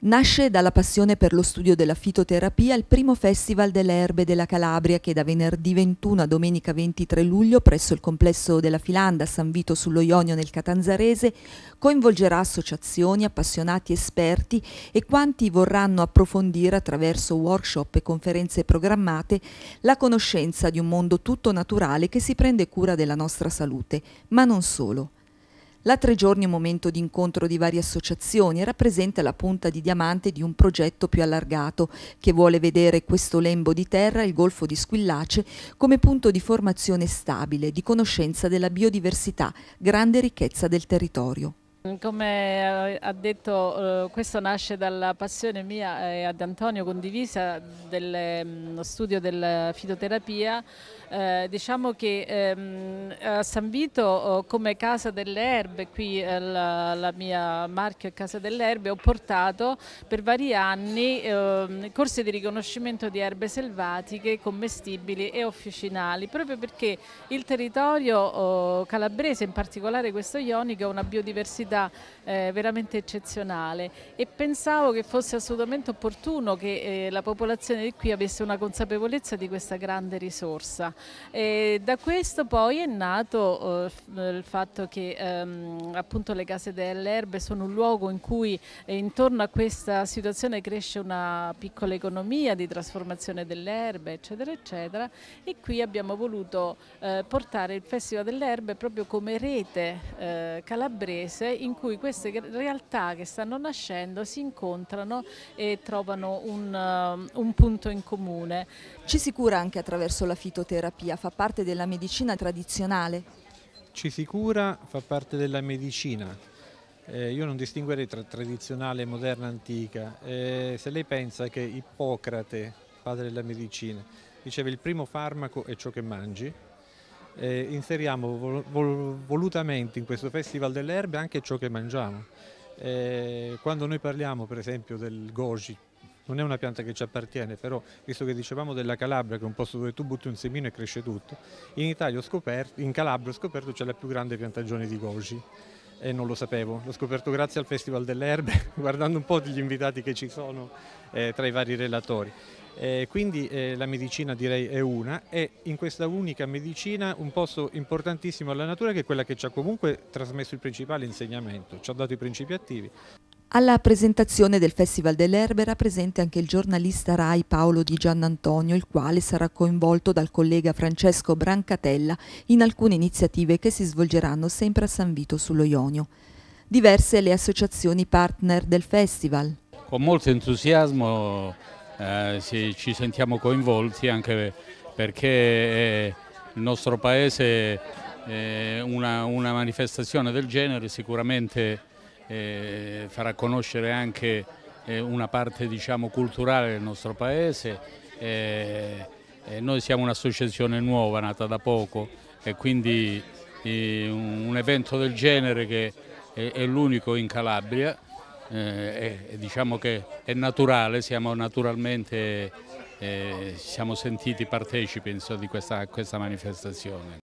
Nasce dalla passione per lo studio della fitoterapia il primo Festival delle Erbe della Calabria che da venerdì 21 a domenica 23 luglio presso il complesso della Filanda San Vito sullo Ionio nel Catanzarese coinvolgerà associazioni, appassionati, esperti e quanti vorranno approfondire attraverso workshop e conferenze programmate la conoscenza di un mondo tutto naturale che si prende cura della nostra salute, ma non solo. La Tre Giorni è un momento di incontro di varie associazioni e rappresenta la punta di diamante di un progetto più allargato che vuole vedere questo lembo di terra, il Golfo di Squillace, come punto di formazione stabile, di conoscenza della biodiversità, grande ricchezza del territorio. Come ha detto, eh, questo nasce dalla passione mia e ad Antonio condivisa dello mm, studio della fitoterapia. Eh, diciamo che ehm, a San Vito oh, come Casa delle Erbe, qui eh, la, mia marchio è Casa delle Erbe, ho portato per vari anni ehm, corsi di riconoscimento di erbe selvatiche, commestibili e officinali, proprio perché il territorio oh, calabrese, in particolare questo ionico, ha una biodiversità qualità eh, veramente eccezionale e pensavo che fosse assolutamente opportuno che eh, la popolazione di qui avesse una consapevolezza di questa grande risorsa. E da questo poi è nato eh, il fatto che ehm, appunto le case delle erbe sono un luogo in cui eh, intorno a questa situazione cresce una piccola economia di trasformazione delle erbe eccetera eccetera e qui abbiamo voluto eh, portare il Festival delle Erbe proprio come rete eh, calabrese in cui queste realtà che stanno nascendo si incontrano e trovano un, um, un punto in comune. Ci si cura anche attraverso la fitoterapia, fa parte della medicina tradizionale? Ci si cura, fa parte della medicina. Eh, io non distinguerei tra tradizionale, moderna, antica. Eh, se lei pensa che Ippocrate, padre della medicina, diceva il primo farmaco è ciò che mangi, eh, inseriamo vol vol volutamente in questo Festival delle Erbe anche ciò che mangiamo. Eh, quando noi parliamo per esempio del goji, non è una pianta che ci appartiene, però visto che dicevamo della Calabria, che è un posto dove tu butti un semino e cresce tutto, in Italia ho scoperto, in Calabria ho scoperto c'è la più grande piantagione di goji e eh, non lo sapevo, l'ho scoperto grazie al Festival delle Erbe, guardando un po' gli invitati che ci sono eh, tra i vari relatori. Eh, quindi eh, la medicina direi è una e in questa unica medicina un posto importantissimo alla natura che è quella che ci ha comunque trasmesso il principale insegnamento, ci ha dato i principi attivi. Alla presentazione del Festival dell'Erbe era presente anche il giornalista Rai Paolo Di Giannantonio, il quale sarà coinvolto dal collega Francesco Brancatella in alcune iniziative che si svolgeranno sempre a San Vito sullo Ionio. Diverse le associazioni partner del festival. Con molto entusiasmo eh, ci sentiamo coinvolti anche perché eh, il nostro paese eh, una, una, manifestazione del genere sicuramente eh, farà conoscere anche una parte diciamo, culturale del nostro paese. noi siamo un'associazione nuova, nata da poco e quindi un evento del genere che è l'unico in Calabria eh, è, eh, eh, diciamo che è naturale, siamo naturalmente, eh, siamo sentiti partecipi insomma, di questa, questa manifestazione.